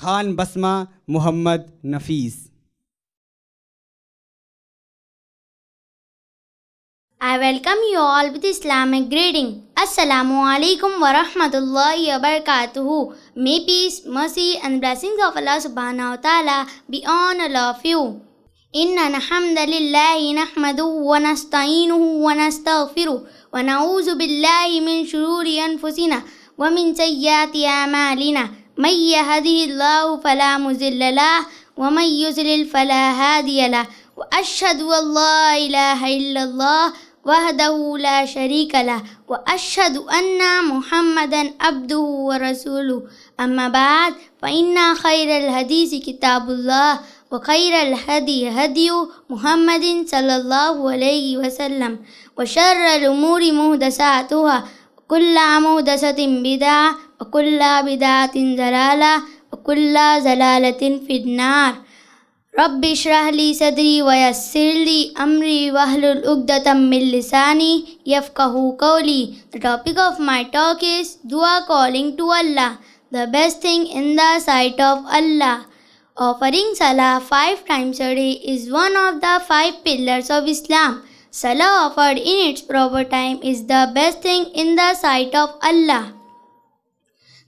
خان بسمة محمد نفیس I welcome you all with Islamic greeting. Assalamu alaikum wa rahmatullahi wa barakatuh. May peace, mercy and blessings of Allah subhanahu wa ta'ala be on all of you. Inna na nahamda lillahi nahmadu wa nasta'inuhu wa nastaghfiru wa na'uzu billahi min shururi anfusina wa min sayyati amalina. من يهده الله فلا مزل له ومن يزلل فلا هادي له وأشهد أن لا إله إلا الله وحده لا شريك له وأشهد أن محمدا عبده ورسوله أما بعد فإن خير الحديث كتاب الله وخير الهدي هدي محمد صلى الله عليه وسلم وشر الأمور مهدساتها وكل مهدسة بدعة وكل بدعة زلالة وكل زلالة في النار رب اشرح لي صدري ويسر لي أمري واحلل عقدة من لساني يفقه قولي The topic of my talk is dua calling to Allah the best thing in the sight of Allah. Offering salah five times a day is one of the five pillars of Islam. Salah offered in its proper time is the best thing in the sight of Allah.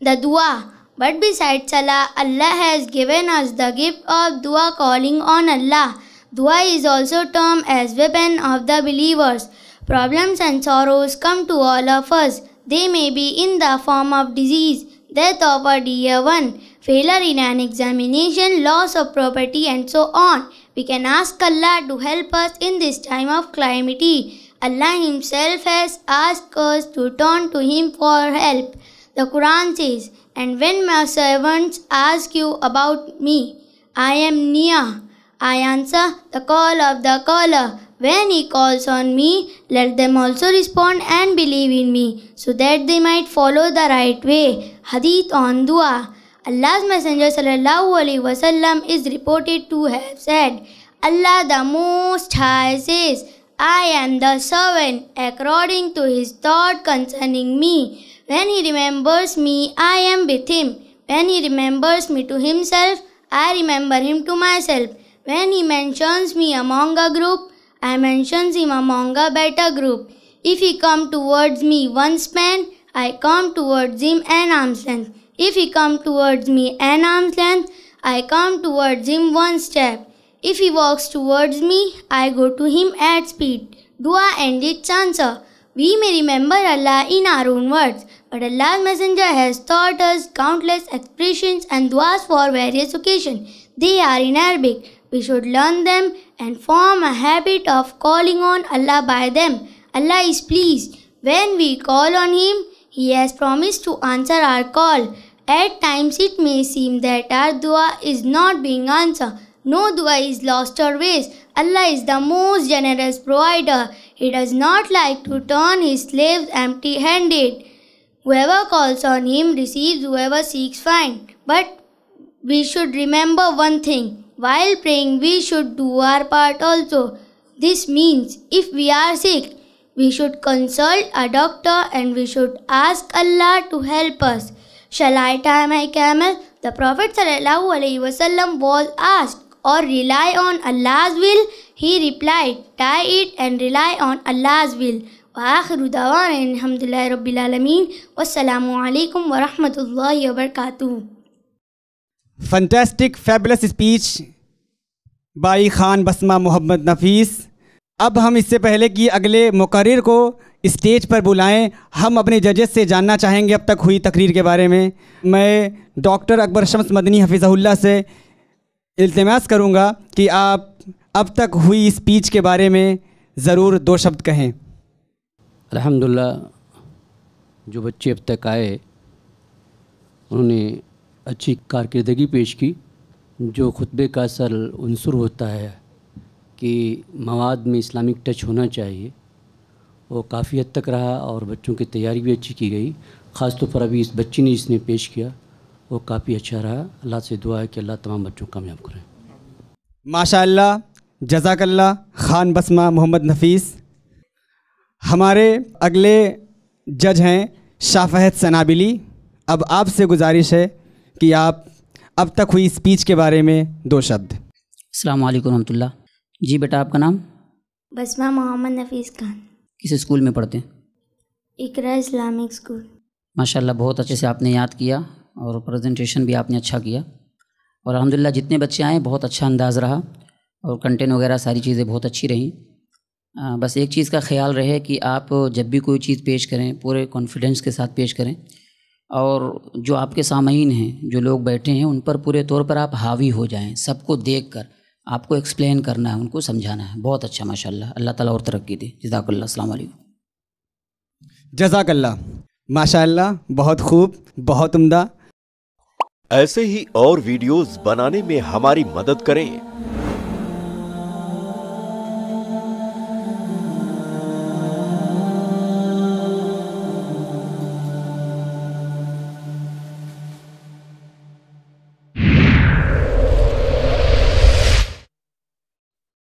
The dua. But besides salah, Allah has given us the gift of dua calling on Allah. Dua is also termed as weapon of the believers. Problems and sorrows come to all of us. They may be in the form of disease, death of a dear one, failure in an examination, loss of property, and so on. We can ask Allah to help us in this time of calamity. Allah Himself has asked us to turn to Him for help. The Quran says, And when my servants ask you about me, I am near. I answer the call of the caller. When he calls on me, let them also respond and believe in me, so that they might follow the right way. Hadith on Dua Allah's Messenger wasallam is reported to have said, Allah the Most High says, I am the servant according to his thought concerning me. When he remembers me, I am with him. When he remembers me to himself, I remember him to myself. When he mentions me among a group, I mention him Monga Beta better group. If he come towards me one span, I come towards him an arm's length. If he come towards me an arm's length, I come towards him one step. If he walks towards me, I go to him at speed. Dua and its answer. We may remember Allah in our own words, but Allah's Messenger has taught us countless expressions and duas for various occasions. They are in Arabic. We should learn them and form a habit of calling on Allah by them. Allah is pleased. When we call on Him, He has promised to answer our call. At times it may seem that our dua is not being answered. No dua is lost or waste. Allah is the most generous provider. He does not like to turn his slaves empty handed. Whoever calls on him receives, whoever seeks finds. But we should remember one thing while praying, we should do our part also. This means if we are sick, we should consult a doctor and we should ask Allah to help us. Shall I tie my camel? The Prophet was asked, or rely on Allah's will? He replied, tie it and rely on Allah's will. وآخر دعوانا الحمد لله رب العالمين والسلام عليكم ورحمة الله وبركاته Fantastic, fabulous speech by Khan Basma Mohammad नफीस अब हम इससे पहले कि अगले मुकर को stage पर बुलाएं हम अपने जजेस से जानना चाहेंगे अब तक हुई तकरीर के बारे में मैं डॉक्टर अकबर शम्स मदनी हफीज़हुल्ला से इल्तमास करूंगा कि आप अब तक हुई स्पीच के बारे में ज़रूर दो शब्द कहें अल्हम्दुलिल्लाह जो बच्चे अब तक आए उन्होंने अच्छी कारकर्दगी पेश की जो खुतबे का असल अनसर होता है कि मवाद में इस्लामिक टच होना चाहिए वो काफ़ी हद तक रहा और बच्चों की तैयारी भी अच्छी की गई ख़ास तौर पर अभी इस बच्ची ने जिसने पेश किया वो काफ़ी अच्छा रहा अल्लाह से दुआ है कि अल्लाह तमाम बच्चों को कामयाब करें माशा जजाकल्ला ख़ान बसमा मोहम्मद नफीस हमारे अगले जज हैं शाह फहद सनाबिली अब आपसे गुजारिश है कि आप अब तक हुई स्पीच के बारे में दो शब्द अस्सलाम रहा जी बेटा आपका नाम बसमा मोहम्मद नफीस खान किस स्कूल में पढ़ते हैं इकरा इस्लामिक स्कूल माशाल्लाह बहुत अच्छे से आपने याद किया और प्रेजेंटेशन भी आपने अच्छा किया और अलहमदिल्ला जितने बच्चे आए बहुत अच्छा अंदाज़ रहा और कंटेंट वगैरह सारी चीज़ें बहुत अच्छी रहीं बस एक चीज़ का ख्याल रहे कि आप जब भी कोई चीज़ पेश करें पूरे कॉन्फिडेंस के साथ पेश करें और जो आपके सामीन हैं जो लोग बैठे हैं उन पर पूरे तौर पर आप हावी हो जाएं सबको देख कर आपको एक्सप्लेन करना है उनको समझाना है बहुत अच्छा माशाल्लाह अल्लाह ताला और तरक्की दे जजाकल्ला अल्लाम जजाकल्ला माशाल्लाह बहुत खूब बहुत उम्दा ऐसे ही और वीडियोस बनाने में हमारी मदद करें